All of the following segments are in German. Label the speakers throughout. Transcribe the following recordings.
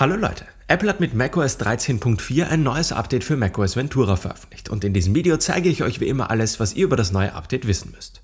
Speaker 1: Hallo Leute, Apple hat mit macOS 13.4 ein neues Update für macOS Ventura veröffentlicht und in diesem Video zeige ich euch wie immer alles, was ihr über das neue Update wissen müsst.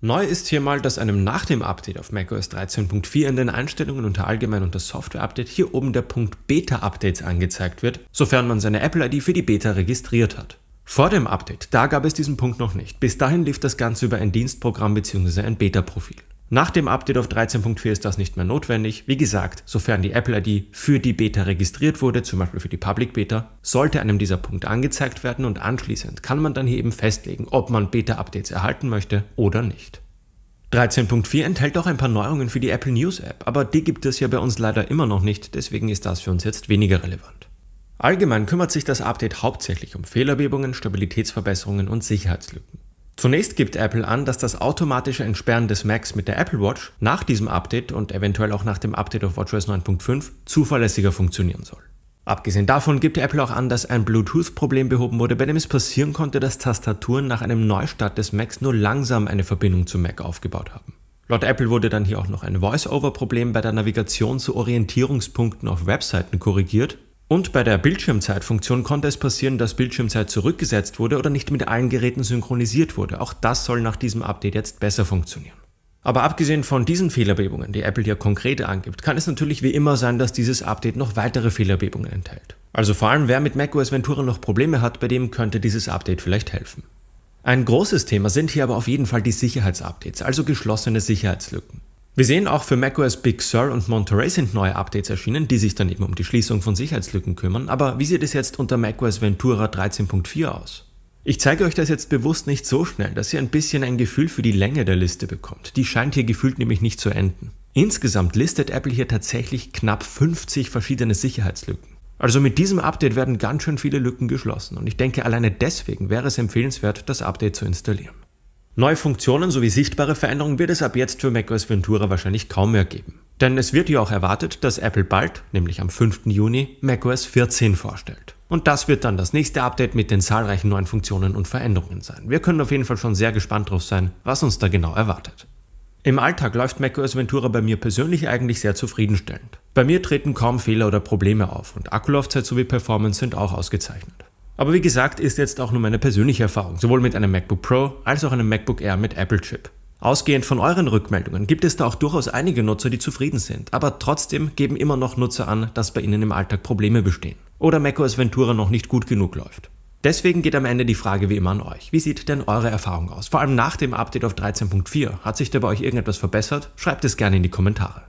Speaker 1: Neu ist hier mal, dass einem nach dem Update auf macOS 13.4 in den Einstellungen unter Allgemein unter Software Update hier oben der Punkt Beta Updates angezeigt wird, sofern man seine Apple ID für die Beta registriert hat. Vor dem Update, da gab es diesen Punkt noch nicht. Bis dahin lief das Ganze über ein Dienstprogramm bzw. ein Beta-Profil. Nach dem Update auf 13.4 ist das nicht mehr notwendig. Wie gesagt, sofern die Apple-ID für die Beta registriert wurde, zum Beispiel für die Public Beta, sollte einem dieser Punkt angezeigt werden und anschließend kann man dann hier eben festlegen, ob man Beta-Updates erhalten möchte oder nicht. 13.4 enthält auch ein paar Neuerungen für die Apple News App, aber die gibt es ja bei uns leider immer noch nicht, deswegen ist das für uns jetzt weniger relevant. Allgemein kümmert sich das Update hauptsächlich um Fehlerbebungen, Stabilitätsverbesserungen und Sicherheitslücken. Zunächst gibt Apple an, dass das automatische Entsperren des Macs mit der Apple Watch nach diesem Update und eventuell auch nach dem Update auf WatchOS 9.5 zuverlässiger funktionieren soll. Abgesehen davon gibt Apple auch an, dass ein Bluetooth-Problem behoben wurde, bei dem es passieren konnte, dass Tastaturen nach einem Neustart des Macs nur langsam eine Verbindung zum Mac aufgebaut haben. Laut Apple wurde dann hier auch noch ein Voice-Over-Problem bei der Navigation zu Orientierungspunkten auf Webseiten korrigiert und bei der Bildschirmzeitfunktion konnte es passieren, dass Bildschirmzeit zurückgesetzt wurde oder nicht mit allen Geräten synchronisiert wurde. Auch das soll nach diesem Update jetzt besser funktionieren. Aber abgesehen von diesen Fehlerbebungen, die Apple hier konkret angibt, kann es natürlich wie immer sein, dass dieses Update noch weitere Fehlerbebungen enthält. Also vor allem wer mit macOS Ventura noch Probleme hat, bei dem könnte dieses Update vielleicht helfen. Ein großes Thema sind hier aber auf jeden Fall die Sicherheitsupdates, also geschlossene Sicherheitslücken. Wir sehen auch für macOS Big Sur und Monterey sind neue Updates erschienen, die sich dann eben um die Schließung von Sicherheitslücken kümmern. Aber wie sieht es jetzt unter macOS Ventura 13.4 aus? Ich zeige euch das jetzt bewusst nicht so schnell, dass ihr ein bisschen ein Gefühl für die Länge der Liste bekommt. Die scheint hier gefühlt nämlich nicht zu enden. Insgesamt listet Apple hier tatsächlich knapp 50 verschiedene Sicherheitslücken. Also mit diesem Update werden ganz schön viele Lücken geschlossen und ich denke alleine deswegen wäre es empfehlenswert, das Update zu installieren. Neue Funktionen sowie sichtbare Veränderungen wird es ab jetzt für macOS Ventura wahrscheinlich kaum mehr geben. Denn es wird ja auch erwartet, dass Apple bald, nämlich am 5. Juni, macOS 14 vorstellt. Und das wird dann das nächste Update mit den zahlreichen neuen Funktionen und Veränderungen sein. Wir können auf jeden Fall schon sehr gespannt drauf sein, was uns da genau erwartet. Im Alltag läuft macOS Ventura bei mir persönlich eigentlich sehr zufriedenstellend. Bei mir treten kaum Fehler oder Probleme auf und Akkulaufzeit sowie Performance sind auch ausgezeichnet. Aber wie gesagt, ist jetzt auch nur meine persönliche Erfahrung, sowohl mit einem MacBook Pro als auch einem MacBook Air mit Apple Chip. Ausgehend von euren Rückmeldungen gibt es da auch durchaus einige Nutzer, die zufrieden sind, aber trotzdem geben immer noch Nutzer an, dass bei ihnen im Alltag Probleme bestehen oder macOS Ventura noch nicht gut genug läuft. Deswegen geht am Ende die Frage wie immer an euch. Wie sieht denn eure Erfahrung aus? Vor allem nach dem Update auf 13.4. Hat sich da bei euch irgendetwas verbessert? Schreibt es gerne in die Kommentare.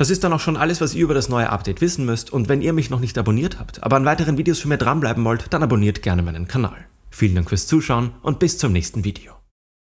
Speaker 1: Das ist dann auch schon alles, was ihr über das neue Update wissen müsst und wenn ihr mich noch nicht abonniert habt, aber an weiteren Videos für mehr dranbleiben wollt, dann abonniert gerne meinen Kanal. Vielen Dank fürs Zuschauen und bis zum nächsten Video.